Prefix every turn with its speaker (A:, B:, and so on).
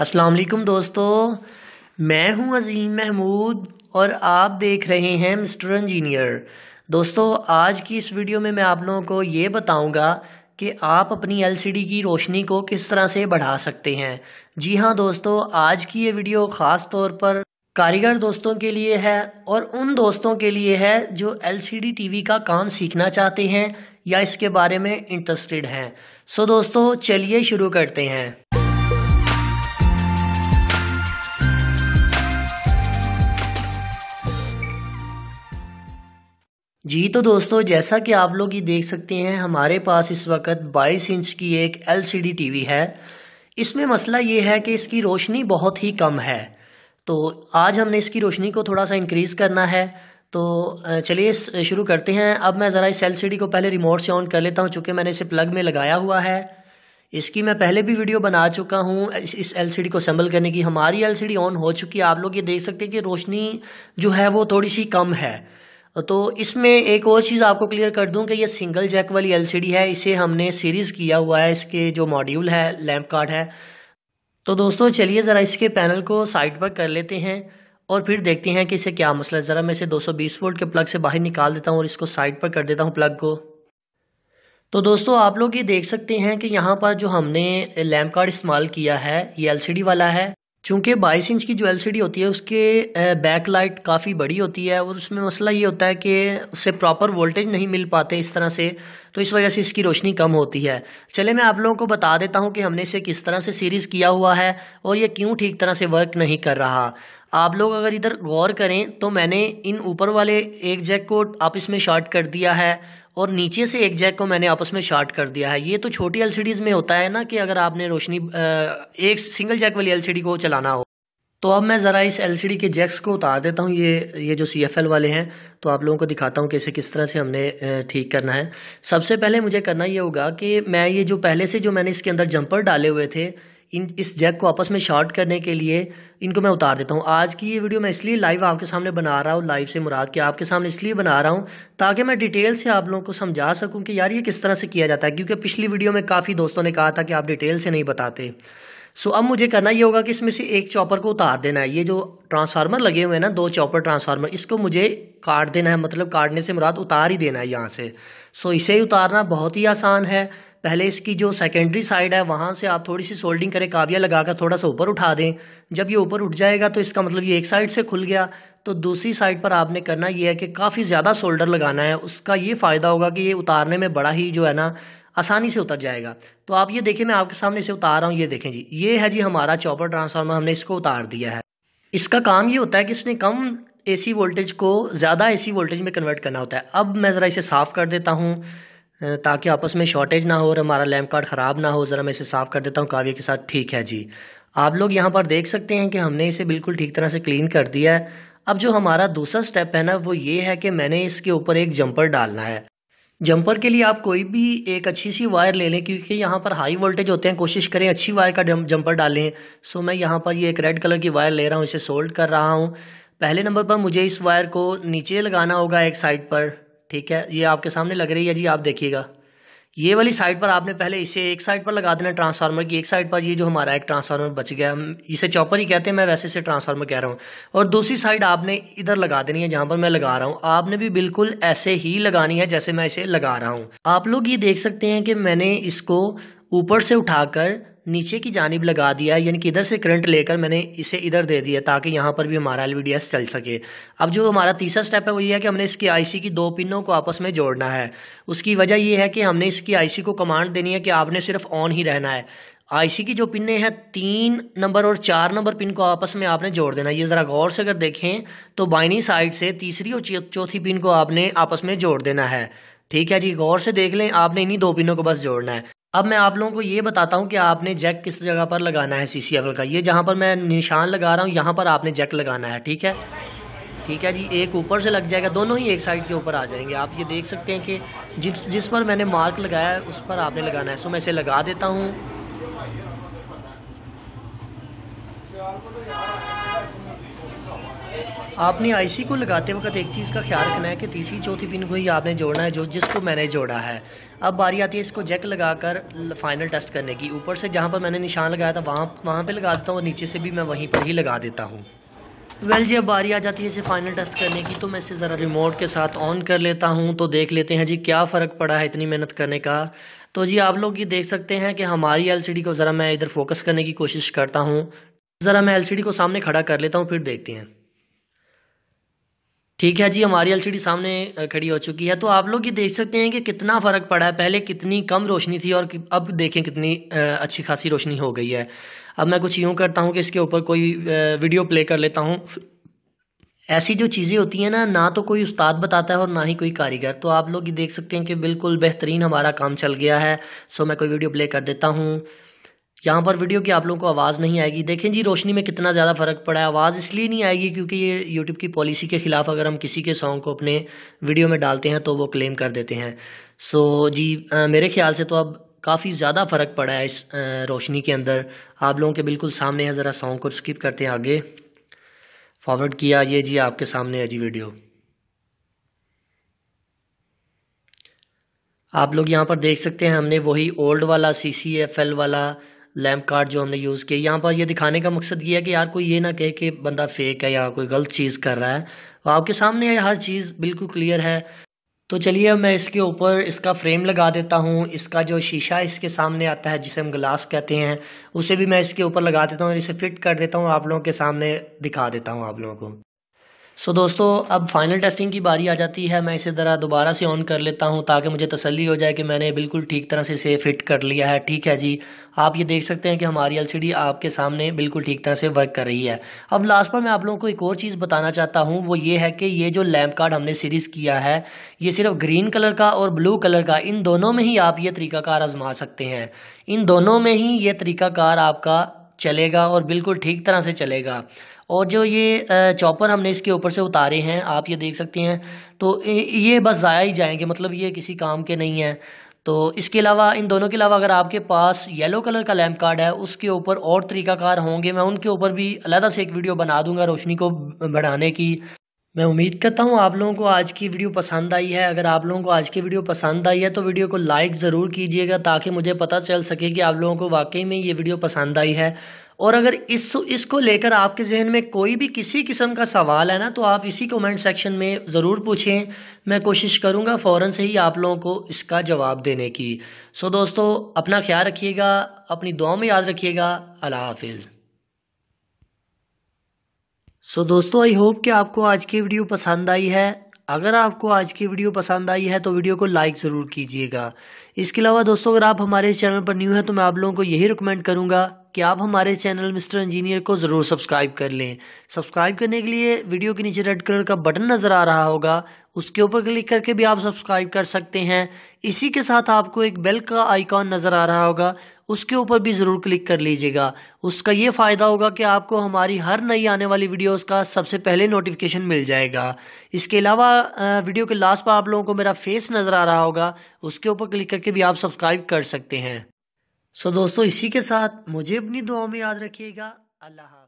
A: असलम दोस्तों मैं हूं अजीम महमूद और आप देख रहे हैं मिस्टर इंजीनियर दोस्तों आज की इस वीडियो में मैं आप लोगों को ये बताऊंगा कि आप अपनी एलसीडी की रोशनी को किस तरह से बढ़ा सकते हैं जी हाँ दोस्तों आज की ये वीडियो ख़ास तौर पर कारीगर दोस्तों के लिए है और उन दोस्तों के लिए है जो एल सी का काम सीखना चाहते हैं या इसके बारे में इंटरेस्टेड हैं सो दोस्तों चलिए शुरू करते हैं जी तो दोस्तों जैसा कि आप लोग ये देख सकते हैं हमारे पास इस वक्त 22 इंच की एक एलसीडी टीवी है इसमें मसला ये है कि इसकी रोशनी बहुत ही कम है तो आज हमने इसकी रोशनी को थोड़ा सा इंक्रीज़ करना है तो चलिए शुरू करते हैं अब मैं ज़रा इस एलसीडी को पहले रिमोट से ऑन कर लेता हूँ चूँकि मैंने इसे प्लग में लगाया हुआ है इसकी मैं पहले भी वीडियो बना चुका हूँ इस एलसीडी को असम्बल करने की हमारी एलसीडी ऑन हो चुकी है आप लोग ये देख सकते हैं कि रोशनी जो है वो थोड़ी सी कम है तो इसमें एक और चीज़ आपको क्लियर कर दूं कि ये सिंगल जैक वाली एलसीडी है इसे हमने सीरीज़ किया हुआ है इसके जो मॉड्यूल है लैम्प कार्ड है तो दोस्तों चलिए ज़रा इसके पैनल को साइड पर कर लेते हैं और फिर देखते हैं कि इसे क्या मसला है ज़रा मैं इसे 220 वोल्ट के प्लग से बाहर निकाल देता हूँ और इसको साइड पर कर देता हूँ प्लग को तो दोस्तों आप लोग ये देख सकते हैं कि यहाँ पर जो हमने लैम्प कार्ड इस्तेमाल किया है ये एल वाला है चूँकि बाईस इंच की जो एलसीडी होती है उसके बैक लाइट काफ़ी बड़ी होती है और उसमें मसला ये होता है कि उससे प्रॉपर वोल्टेज नहीं मिल पाते इस तरह से तो इस वजह से इसकी रोशनी कम होती है चले मैं आप लोगों को बता देता हूँ कि हमने इसे किस तरह से सीरीज़ किया हुआ है और ये क्यों ठीक तरह से वर्क नहीं कर रहा आप लोग अगर इधर गौर करें तो मैंने इन ऊपर वाले एक जैक को आपस में शॉर्ट कर दिया है और नीचे से एक जैक को मैंने आपस में शॉर्ट कर दिया है ये तो छोटी एलसीडीज़ में होता है ना कि अगर आपने रोशनी एक सिंगल जैक वाली एलसीडी को चलाना हो तो अब मैं ज़रा इस एलसीडी के जैक्स को उतार देता हूँ ये ये जो सीएफएल वाले हैं तो आप लोगों को दिखाता हूँ कैसे किस तरह से हमने ठीक करना है सबसे पहले मुझे करना ये होगा कि मैं ये जो पहले से जो मैंने इसके अंदर जंपर डाले हुए थे इन इस जैक को आपस में शॉर्ट करने के लिए इनको मैं उतार देता हूँ आज की ये वीडियो मैं इसलिए लाइव आपके सामने बना रहा हूँ लाइव से मुराद के आपके सामने इसलिए बना रहा हूँ ताकि मैं डिटेल से आप लोगों को समझा सकूँ कि यार ये किस तरह से किया जाता है क्योंकि पिछली वीडियो में काफ़ी दोस्तों ने कहा था कि आप डिटेल से नहीं बताते सो अब मुझे करना ये होगा कि इसमें से एक चॉपर को उतार देना है ये जो ट्रांसफार्मर लगे हुए हैं ना दो चॉपर ट्रांसफार्मर इसको मुझे काट देना है मतलब काटने से मुराद उतार ही देना है यहाँ से सो इसे उतारना बहुत ही आसान है पहले इसकी जो सेकेंडरी साइड है वहाँ से आप थोड़ी सी सोल्डिंग करें काविया लगाकर थोड़ा सा ऊपर उठा दें जब ये ऊपर उठ जाएगा तो इसका मतलब ये एक साइड से खुल गया तो दूसरी साइड पर आपने करना ये है कि काफ़ी ज़्यादा सोल्डर लगाना है उसका ये फ़ायदा होगा कि ये उतारने में बड़ा ही जो है ना आसानी से उतर जाएगा तो आप ये देखें मैं आपके सामने इसे उतार रहा हूँ ये देखें जी ये है जी हमारा चॉपर ट्रांसफार्मर हमने इसको उतार दिया है इसका काम ये होता है कि इसने कम एसी वोल्टेज को ज़्यादा एसी वोल्टेज में कन्वर्ट करना होता है अब मैं ज़रा इसे साफ़ कर देता हूँ ताकि आपस में शॉर्टेज ना हो और हमारा लैम्प कार्ड ख़राब ना हो ज़रा मैं इसे साफ़ कर देता हूँ काव्य के साथ ठीक है जी आप लोग यहाँ पर देख सकते हैं कि हमने इसे बिल्कुल ठीक तरह से क्लीन कर दिया है अब जो हमारा दूसरा स्टेप है ना वो ये है कि मैंने इसके ऊपर एक जंपर डालना है जंपर के लिए आप कोई भी एक अच्छी सी वायर ले लें क्योंकि यहाँ पर हाई वोल्टेज होते हैं कोशिश करें अच्छी वायर का जंपर डालें सो मैं यहाँ पर ये एक रेड कलर की वायर ले रहा हूँ इसे सोल्ड कर रहा हूँ पहले नंबर पर मुझे इस वायर को नीचे लगाना होगा एक साइड पर ठीक है ये आपके सामने लग रही है जी आप देखिएगा ये वाली साइड पर आपने पहले इसे एक साइड पर लगा देना ट्रांसफार्मर की एक साइड पर ये जो हमारा एक ट्रांसफार्मर बच गया हम इसे चॉपर ही कहते हैं मैं वैसे इसे ट्रांसफार्मर कह रहा हूँ और दूसरी साइड आपने इधर लगा देनी है जहाँ पर मैं लगा रहा हूँ आपने भी बिल्कुल ऐसे ही लगानी है जैसे मैं इसे लगा रहा हूँ आप लोग ये देख सकते हैं कि मैंने इसको ऊपर से उठाकर नीचे की जानब लगा दिया यानी कि इधर से करंट लेकर मैंने इसे इधर दे दिया ताकि यहाँ पर भी हमारा एल चल सके अब जो हमारा तीसरा स्टेप है वो ये है कि हमने इसकी आईसी की दो पिनों को आपस में जोड़ना है उसकी वजह ये है कि हमने इसकी आईसी को कमांड देनी है कि आपने सिर्फ ऑन ही रहना है आईसी की जो पिने हैं तीन नंबर और चार नंबर पिन को आपस में आपने जोड़ देना ये ज़रा गौर से अगर देखें तो बाइनी साइड से तीसरी और चौथी पिन को आपने आपस में जोड़ देना है ठीक है जी गौर से देख लें आपने इन्हीं दो पिनों को बस जोड़ना है अब मैं आप लोगों को ये बताता हूँ कि आपने जैक किस जगह पर लगाना है सी सी एफ एल का ये जहाँ पर मैं निशान लगा रहा हूँ यहाँ पर आपने जैक लगाना है ठीक है ठीक है जी एक ऊपर से लग जाएगा दोनों ही एक साइड के ऊपर आ जाएंगे आप ये देख सकते हैं कि जिस जिस पर मैंने मार्क लगाया है उस पर आपने लगाना है सो मैं इसे लगा देता हूँ आपने आईसी को लगाते वक्त एक चीज़ का ख्याल रखना है कि तीसरी चौथी पिन को ही आपने जोड़ना है जो जिसको मैंने जोड़ा है अब बारी आती है इसको जैक लगाकर फाइनल टेस्ट करने की ऊपर से जहाँ पर मैंने निशान लगाया था वहाँ वहाँ पर लगा देता हूँ और नीचे से भी मैं वहीं पर ही लगा देता हूँ वेल जी अब बारी आ जाती है इसे फाइनल टेस्ट करने की तो मैं इसे ज़रा रिमोट के साथ ऑन कर लेता हूँ तो देख लेते हैं जी क्या फ़र्क पड़ा है इतनी मेहनत करने का तो जी आप लोग ये देख सकते हैं कि हमारी एलसीडी को ज़रा मैं इधर फोकस करने की कोशिश करता हूँ ज़रा मैं एलसीडी को सामने खड़ा कर लेता हूँ फिर देखते हैं ठीक है जी हमारी एलसीडी सामने खड़ी हो चुकी है तो आप लोग ये देख सकते हैं कि कितना फ़र्क पड़ा है पहले कितनी कम रोशनी थी और अब देखें कितनी अच्छी खासी रोशनी हो गई है अब मैं कुछ यूँ करता हूँ कि इसके ऊपर कोई वीडियो प्ले कर लेता हूँ ऐसी जो चीज़ें होती हैं ना ना तो कोई उस्ताद बताता है और ना ही कोई कारीगर तो आप लोग ये देख सकते हैं कि बिल्कुल बेहतरीन हमारा काम चल गया है सो मैं कोई वीडियो प्ले कर देता हूँ यहाँ पर वीडियो की आप लोगों को आवाज़ नहीं आएगी देखें जी रोशनी में कितना ज़्यादा फ़र्क पड़ा है आवाज़ इसलिए नहीं आएगी क्योंकि ये यूट्यूब की पॉलिसी के ख़िलाफ़ अगर हम किसी के सॉन्ग को अपने वीडियो में डालते हैं तो वो क्लेम कर देते हैं सो जी आ, मेरे ख्याल से तो अब काफ़ी ज़्यादा फ़र्क पड़ा है इस रोशनी के अंदर आप लोगों के बिल्कुल सामने है ज़रा सॉन्ग को स्किप करते हैं आगे फॉरवर्ड किया ये जी आपके सामने है जी वीडियो आप लोग यहाँ पर देख सकते हैं हमने वही ओल्ड वाला सी सी एफ एल वाला लैम्प कार्ड जो हमने यूज़ किए यहाँ पर ये दिखाने का मकसद ये है कि यार कोई ये ना कहे कि बंदा फेक है या कोई गलत चीज़ कर रहा है और तो आपके सामने हर चीज़ बिल्कुल क्लियर है तो चलिए अब मैं इसके ऊपर इसका फ्रेम लगा देता हूँ इसका जो शीशा इसके सामने आता है जिसे हम ग्लास कहते हैं उसे भी मैं इसके ऊपर लगा देता हूँ और इसे फिट कर देता हूँ आप लोगों के सामने दिखा देता हूँ आप लोगों को सो so, दोस्तों अब फाइनल टेस्टिंग की बारी आ जाती है मैं इसे ज़रा दोबारा से ऑन कर लेता हूँ ताकि मुझे तसल्ली हो जाए कि मैंने बिल्कुल ठीक तरह से इसे फिट कर लिया है ठीक है जी आप ये देख सकते हैं कि हमारी एलसीडी आपके सामने बिल्कुल ठीक तरह से वर्क कर रही है अब लास्ट पर मैं आप लोगों को एक और चीज़ बताना चाहता हूँ वो ये है कि ये जो लैम्प कार्ड हमने सीरीज़ किया है ये सिर्फ ग्रीन कलर का और ब्लू कलर का इन दोनों में ही आप ये तरीकाकार आजमा सकते हैं इन दोनों में ही ये तरीकाकार आपका चलेगा और बिल्कुल ठीक तरह से चलेगा और जो ये चॉपर हमने इसके ऊपर से उतारे हैं आप ये देख सकते हैं तो ये बस ज़ाया ही जाएंगे मतलब ये किसी काम के नहीं हैं तो इसके अलावा इन दोनों के अलावा अगर आपके पास येलो कलर का लैम्प कार्ड है उसके ऊपर और तरीकाकार होंगे मैं उनके ऊपर भी अलहदा से एक वीडियो बना दूंगा रोशनी को बढ़ाने की मैं उम्मीद करता हूँ आप लोगों को आज की वीडियो पसंद आई है अगर आप लोगों को आज की वीडियो पसंद आई है तो वीडियो को लाइक ज़रूर कीजिएगा ताकि मुझे पता चल सके कि आप लोगों को वाकई में ये वीडियो पसंद आई है और अगर इस इसको लेकर आपके जहन में कोई भी किसी किस्म का सवाल है ना तो आप इसी कमेंट सेक्शन में ज़रूर पूछें मैं कोशिश करूँगा फ़ौर से ही आप लोगों को इसका जवाब देने की सो दोस्तों अपना ख्याल रखिएगा अपनी दुआ में याद रखिएगा अल्लाह हाफिज़ सो so, दोस्तों आई होप कि आपको आज की वीडियो पसंद आई है अगर आपको आज की वीडियो पसंद आई है तो वीडियो को लाइक ज़रूर कीजिएगा इसके अलावा दोस्तों अगर आप हमारे चैनल पर न्यू हैं तो मैं आप लोगों को यही रिकमेंड करूँगा कि आप हमारे चैनल मिस्टर इंजीनियर को ज़रूर सब्सक्राइब कर लें सब्सक्राइब करने के लिए वीडियो के नीचे रेड कलर का बटन नज़र आ रहा होगा उसके ऊपर क्लिक करके भी आप सब्सक्राइब कर सकते हैं इसी के साथ आपको एक बेल का आइकॉन नज़र आ रहा होगा उसके ऊपर भी ज़रूर क्लिक कर लीजिएगा उसका ये फ़ायदा होगा कि आपको हमारी हर नई आने वाली वीडियोज का सबसे पहले नोटिफिकेशन मिल जाएगा इसके अलावा वीडियो के लास्ट पर आप लोगों को मेरा फेस नज़र आ रहा होगा उसके ऊपर क्लिक करके भी आप सब्सक्राइब कर सकते हैं सो दोस्तों इसी के साथ मुझे अपनी दुआओं में याद रखिएगा अल्लाह